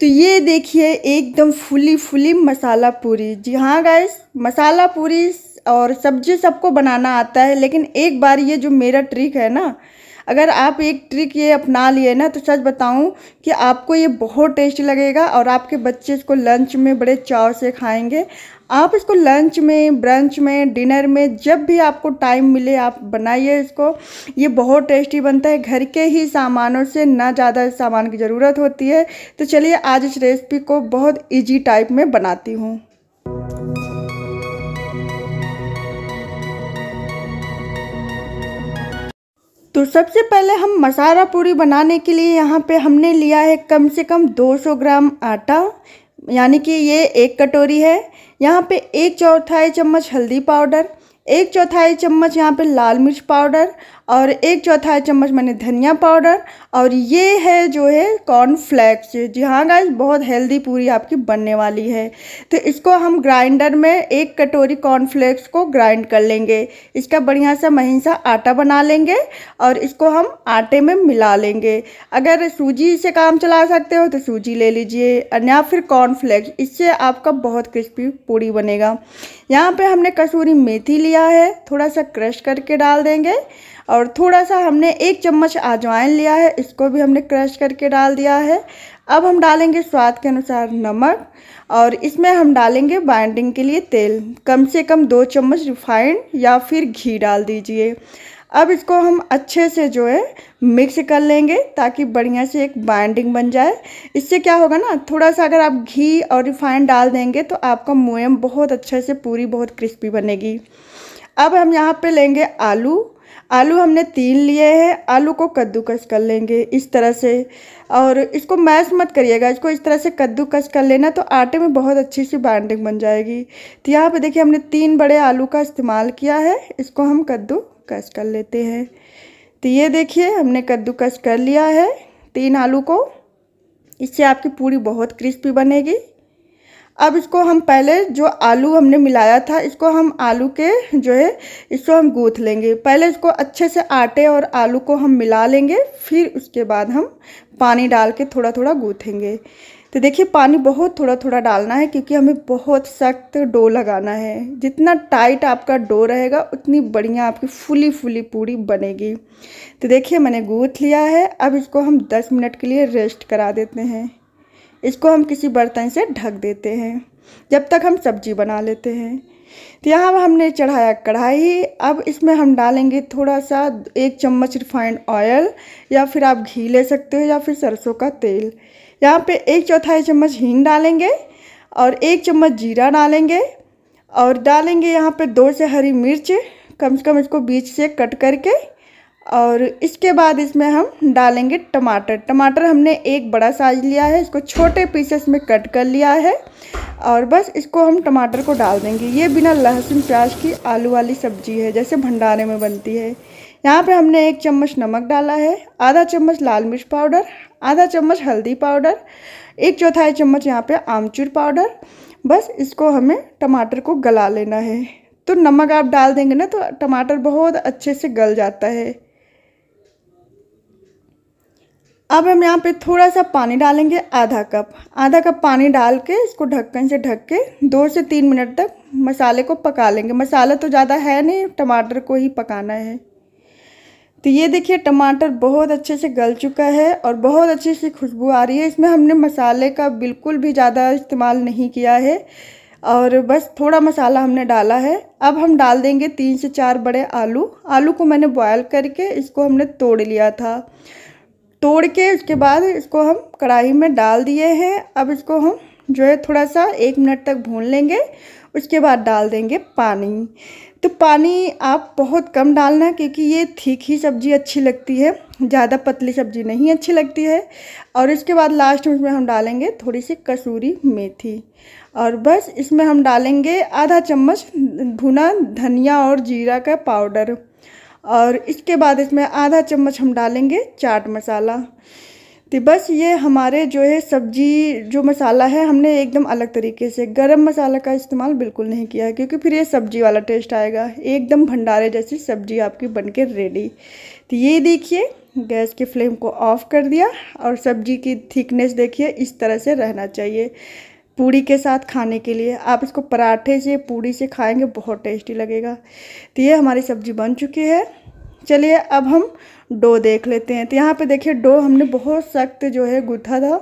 तो ये देखिए एकदम फुली फुली मसाला पूरी जी हाँ गाय मसाला पूरी और सब्जी सबको बनाना आता है लेकिन एक बार ये जो मेरा ट्रिक है ना अगर आप एक ट्रिक ये अपना लिए ना तो सच बताऊं कि आपको ये बहुत टेस्टी लगेगा और आपके बच्चे इसको लंच में बड़े चाव से खाएंगे आप इसको लंच में ब्रंच में डिनर में जब भी आपको टाइम मिले आप बनाइए इसको ये बहुत टेस्टी बनता है घर के ही सामानों से ना ज़्यादा सामान की ज़रूरत होती है तो चलिए आज इस रेसिपी को बहुत इजी टाइप में बनाती हूँ तो सबसे पहले हम मसाला पूरी बनाने के लिए यहाँ पे हमने लिया है कम से कम 200 ग्राम आटा यानी कि ये एक कटोरी है यहाँ पे एक चौथाई चम्मच हल्दी पाउडर एक चौथाई चम्मच यहाँ पे लाल मिर्च पाउडर और एक चौथाई चम्मच मैंने धनिया पाउडर और ये है जो है फ्लैक्स जी हाँ गाइज बहुत हेल्दी पूरी आपकी बनने वाली है तो इसको हम ग्राइंडर में एक कटोरी फ्लैक्स को ग्राइंड कर लेंगे इसका बढ़िया सा महीन सा आटा बना लेंगे और इसको हम आटे में मिला लेंगे अगर सूजी से काम चला सकते हो तो सूजी ले लीजिए या फिर कॉर्नफ्लैक्स इससे आपका बहुत क्रिस्पी पूरी बनेगा यहाँ पर हमने कसूरी मेथी लिया लिया है थोड़ा सा क्रश करके डाल देंगे और थोड़ा सा हमने एक चम्मच अजवाइन लिया है इसको भी हमने क्रश करके डाल दिया है अब हम डालेंगे स्वाद के अनुसार नमक और इसमें हम डालेंगे बाइंडिंग के लिए तेल कम से कम दो चम्मच रिफाइंड या फिर घी डाल दीजिए अब इसको हम अच्छे से जो है मिक्स कर लेंगे ताकि बढ़िया से एक बाइंडिंग बन जाए इससे क्या होगा ना थोड़ा सा अगर आप घी और रिफाइंड डाल देंगे तो आपका मोयम बहुत अच्छे से पूरी बहुत क्रिस्पी बनेगी अब हम यहाँ पे लेंगे आलू आलू हमने तीन लिए हैं आलू को कद्दूकस कर लेंगे इस तरह से और इसको मैश मत करिएगा इसको इस तरह से कद्दूकस कर लेना तो आटे में बहुत अच्छी सी बाइंडिंग बन जाएगी तो यहाँ पे देखिए हमने तीन बड़े आलू का इस्तेमाल किया है इसको हम कद्दू कस कर लेते हैं तो ये देखिए हमने कद्दूकस कर लिया है तीन आलू को इससे आपकी पूरी बहुत क्रिस्पी बनेगी अब इसको हम पहले जो आलू हमने मिलाया था इसको हम आलू के जो है इसको हम गूँथ लेंगे पहले इसको अच्छे से आटे और आलू को हम मिला लेंगे फिर उसके बाद हम पानी डाल के थोड़ा थोड़ा गूँथेंगे तो देखिए पानी बहुत थोड़ा थोड़ा डालना है क्योंकि हमें बहुत सख्त डो लगाना है जितना टाइट आपका डो रहेगा उतनी बढ़िया आपकी फुली फुली पूरी बनेगी तो देखिए मैंने गूँथ लिया है अब इसको हम 10 मिनट के लिए रेस्ट करा देते हैं इसको हम किसी बर्तन से ढक देते हैं जब तक हम सब्जी बना लेते हैं तो यहाँ हमने चढ़ाया कढ़ाई अब इसमें हम डालेंगे थोड़ा सा एक चम्मच रिफाइंड ऑयल या फिर आप घी ले सकते हो या फिर सरसों का तेल यहाँ पे एक चौथाई चम्मच हींग डालेंगे और एक चम्मच जीरा डालेंगे और डालेंगे यहाँ पे दो से हरी मिर्च कम से कम इसको बीच से कट करके और इसके बाद इसमें हम डालेंगे टमाटर टमाटर हमने एक बड़ा साइज लिया है इसको छोटे पीसेस में कट कर लिया है और बस इसको हम टमाटर को डाल देंगे ये बिना लहसुन प्याज की आलू वाली सब्जी है जैसे भंडारे में बनती है यहाँ पे हमने एक चम्मच नमक डाला है आधा चम्मच लाल मिर्च पाउडर आधा चम्मच हल्दी पाउडर एक चौथाई चम्मच यहाँ पे आमचूर पाउडर बस इसको हमें टमाटर को गला लेना है तो नमक आप डाल देंगे ना तो टमाटर बहुत अच्छे से गल जाता है अब हम यहाँ पे थोड़ा सा पानी डालेंगे आधा कप आधा कप पानी डाल के इसको ढक्कन से ढक के दो से तीन मिनट तक मसाले को पका लेंगे मसाला तो ज़्यादा है नहीं टमाटर को ही पकाना है तो ये देखिए टमाटर बहुत अच्छे से गल चुका है और बहुत अच्छे से खुशबू आ रही है इसमें हमने मसाले का बिल्कुल भी ज़्यादा इस्तेमाल नहीं किया है और बस थोड़ा मसाला हमने डाला है अब हम डाल देंगे तीन से चार बड़े आलू आलू को मैंने बॉयल करके इसको हमने तोड़ लिया था तोड़ के उसके बाद इसको हम कढ़ाई में डाल दिए हैं अब इसको हम जो है थोड़ा सा एक मिनट तक भून लेंगे उसके बाद डाल देंगे पानी तो पानी आप बहुत कम डालना क्योंकि ये ठीक ही सब्ज़ी अच्छी लगती है ज़्यादा पतली सब्ज़ी नहीं अच्छी लगती है और इसके बाद लास्ट में इसमें हम डालेंगे थोड़ी सी कसूरी मेथी और बस इसमें हम डालेंगे आधा चम्मच भुना धनिया और जीरा का पाउडर और इसके बाद इसमें आधा चम्मच हम डालेंगे चाट मसाला तो बस ये हमारे जो है सब्जी जो मसाला है हमने एकदम अलग तरीके से गरम मसाला का इस्तेमाल बिल्कुल नहीं किया क्योंकि फिर ये सब्जी वाला टेस्ट आएगा एकदम भंडारे जैसी सब्जी आपकी बन के रेडी तो ये देखिए गैस के फ्लेम को ऑफ़ कर दिया और सब्जी की थिकनेस देखिए इस तरह से रहना चाहिए पूड़ी के साथ खाने के लिए आप इसको पराठे से पूड़ी से खाएंगे बहुत टेस्टी लगेगा तो ये हमारी सब्जी बन चुकी है चलिए अब हम डो देख लेते हैं तो यहाँ पे देखिए डो हमने बहुत सख्त जो है गुथा था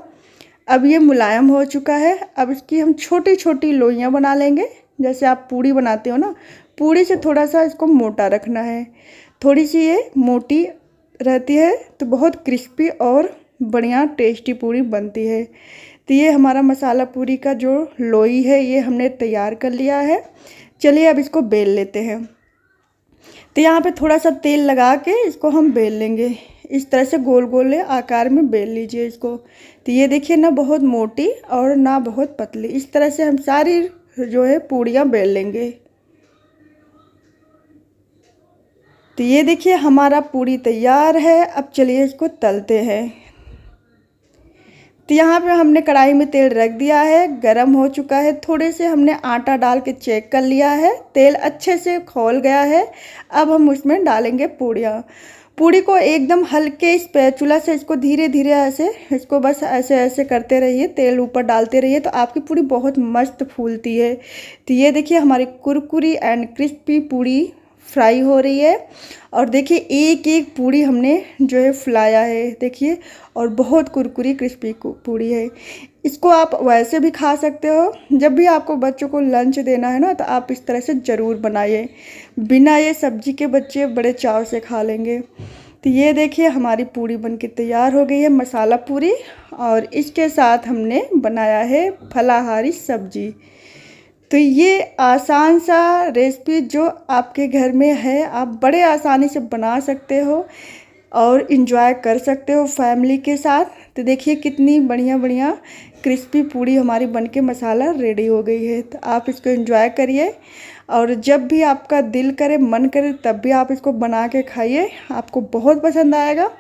अब ये मुलायम हो चुका है अब इसकी हम छोटी छोटी लोइयाँ बना लेंगे जैसे आप पूड़ी बनाते हो ना पूड़ी से थोड़ा सा इसको मोटा रखना है थोड़ी सी ये मोटी रहती है तो बहुत क्रिस्पी और बढ़िया टेस्टी पूड़ी बनती है तो ये हमारा मसाला पूरी का जो लोई है ये हमने तैयार कर लिया है चलिए अब इसको बेल लेते हैं तो यहाँ पे थोड़ा सा तेल लगा के इसको हम बेल लेंगे इस तरह से गोल गोल आकार में बेल लीजिए इसको तो ये देखिए ना बहुत मोटी और ना बहुत पतली इस तरह से हम सारी जो है पूड़ियाँ बेल लेंगे तो ये देखिए हमारा पूड़ी तैयार है अब चलिए इसको तलते हैं तो यहाँ पे हमने कढ़ाई में तेल रख दिया है गरम हो चुका है थोड़े से हमने आटा डाल के चेक कर लिया है तेल अच्छे से खोल गया है अब हम उसमें डालेंगे पूड़ियाँ पूड़ी को एकदम हल्के इस पैचूला से इसको धीरे धीरे ऐसे इसको बस ऐसे ऐसे करते रहिए तेल ऊपर डालते रहिए तो आपकी पूड़ी बहुत मस्त फूलती है तो ये देखिए हमारी कुरकुरी एंड क्रिस्पी पूड़ी फ्राई हो रही है और देखिए एक एक पूड़ी हमने जो है फुलाया है देखिए और बहुत कुरकुरी क्रिस्पी पूड़ी है इसको आप वैसे भी खा सकते हो जब भी आपको बच्चों को लंच देना है ना तो आप इस तरह से ज़रूर बनाइए बिना ये सब्जी के बच्चे बड़े चाव से खा लेंगे तो ये देखिए हमारी पूड़ी बन तैयार हो गई है मसाला पूरी और इसके साथ हमने बनाया है फलाहारी सब्जी तो ये आसान सा रेसिपी जो आपके घर में है आप बड़े आसानी से बना सकते हो और इन्जॉय कर सकते हो फैमिली के साथ तो देखिए कितनी बढ़िया बढ़िया क्रिस्पी पूड़ी हमारी बनके मसाला रेडी हो गई है तो आप इसको इन्जॉय करिए और जब भी आपका दिल करे मन करे तब भी आप इसको बना के खाइए आपको बहुत पसंद आएगा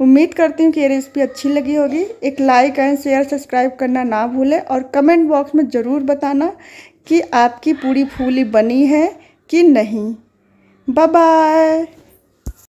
उम्मीद करती हूँ कि ये रेसिपी अच्छी लगी होगी एक लाइक एंड शेयर सब्सक्राइब करना ना भूलें और कमेंट बॉक्स में ज़रूर बताना कि आपकी पूरी फूली बनी है कि नहीं बाय